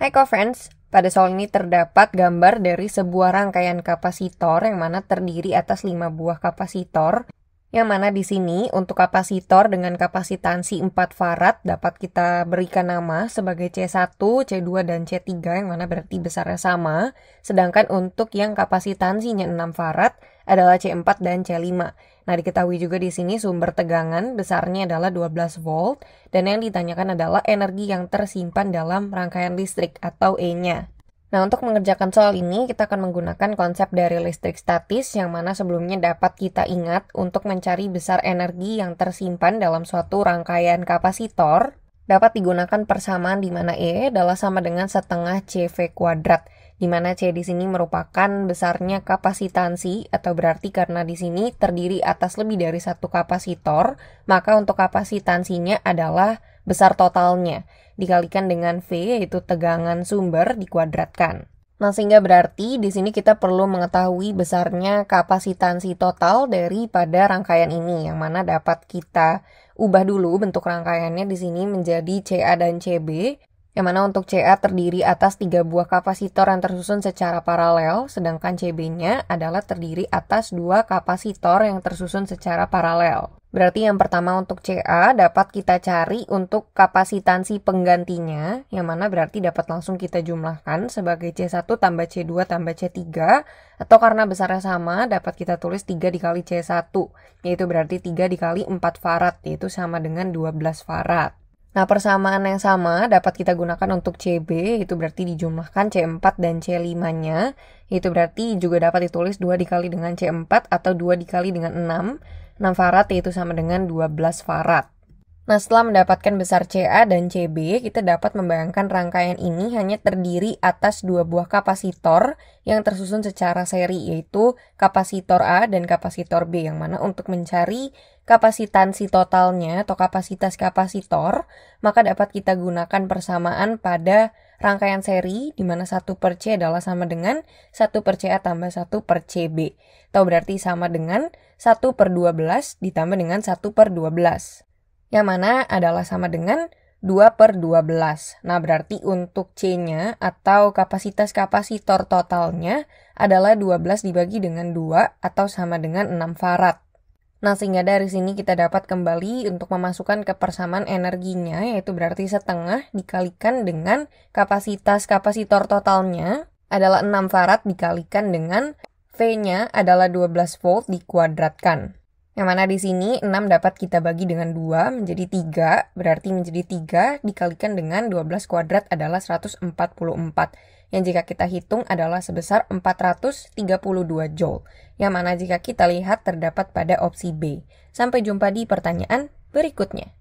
Hai co-friends, pada soal ini terdapat gambar dari sebuah rangkaian kapasitor yang mana terdiri atas 5 buah kapasitor yang mana di sini untuk kapasitor dengan kapasitansi 4 farad dapat kita berikan nama sebagai C1, C2, dan C3 yang mana berarti besarnya sama. Sedangkan untuk yang kapasitansinya 6 farad adalah C4 dan C5. Nah diketahui juga di sini sumber tegangan besarnya adalah 12 volt dan yang ditanyakan adalah energi yang tersimpan dalam rangkaian listrik atau E-nya. Nah, untuk mengerjakan soal ini, kita akan menggunakan konsep dari listrik statis yang mana sebelumnya dapat kita ingat untuk mencari besar energi yang tersimpan dalam suatu rangkaian kapasitor dapat digunakan persamaan di mana E adalah sama dengan setengah CV kuadrat, di mana C di sini merupakan besarnya kapasitansi atau berarti karena di sini terdiri atas lebih dari satu kapasitor, maka untuk kapasitansinya adalah besar totalnya, dikalikan dengan V yaitu tegangan sumber dikuadratkan. Nah, sehingga berarti di sini kita perlu mengetahui besarnya kapasitansi total daripada rangkaian ini, yang mana dapat kita ubah dulu bentuk rangkaiannya di sini menjadi CA dan CB, yang mana untuk CA terdiri atas tiga buah kapasitor yang tersusun secara paralel, sedangkan CB-nya adalah terdiri atas dua kapasitor yang tersusun secara paralel. Berarti yang pertama untuk CA dapat kita cari untuk kapasitansi penggantinya, yang mana berarti dapat langsung kita jumlahkan sebagai C1 tambah C2 tambah C3, atau karena besarnya sama dapat kita tulis 3 dikali C1, yaitu berarti 3 dikali 4 farad, yaitu sama dengan 12 farad. Nah, persamaan yang sama dapat kita gunakan untuk CB, itu berarti dijumlahkan C4 dan C5-nya. Itu berarti juga dapat ditulis 2 dikali dengan C4 atau 2 dikali dengan 6. 6 farad yaitu sama dengan 12 farad. Nah, setelah mendapatkan besar CA dan CB, kita dapat membayangkan rangkaian ini hanya terdiri atas dua buah kapasitor yang tersusun secara seri, yaitu kapasitor A dan kapasitor B, yang mana untuk mencari kapasitansi totalnya atau kapasitas kapasitor, maka dapat kita gunakan persamaan pada rangkaian seri, di mana 1 per C adalah sama dengan 1 per CA tambah 1 per CB, atau berarti sama dengan 1 per 12 ditambah dengan 1 per 12 yang mana adalah sama dengan 2 per 12. Nah, berarti untuk C-nya atau kapasitas kapasitor totalnya adalah 12 dibagi dengan 2 atau sama dengan 6 farad. Nah, sehingga dari sini kita dapat kembali untuk memasukkan ke persamaan energinya, yaitu berarti setengah dikalikan dengan kapasitas kapasitor totalnya adalah 6 farad dikalikan dengan V-nya adalah 12 volt dikuadratkan. Yang mana di sini 6 dapat kita bagi dengan 2 menjadi 3, berarti menjadi 3 dikalikan dengan 12 kuadrat adalah 144, yang jika kita hitung adalah sebesar 432 Joule, yang mana jika kita lihat terdapat pada opsi B. Sampai jumpa di pertanyaan berikutnya.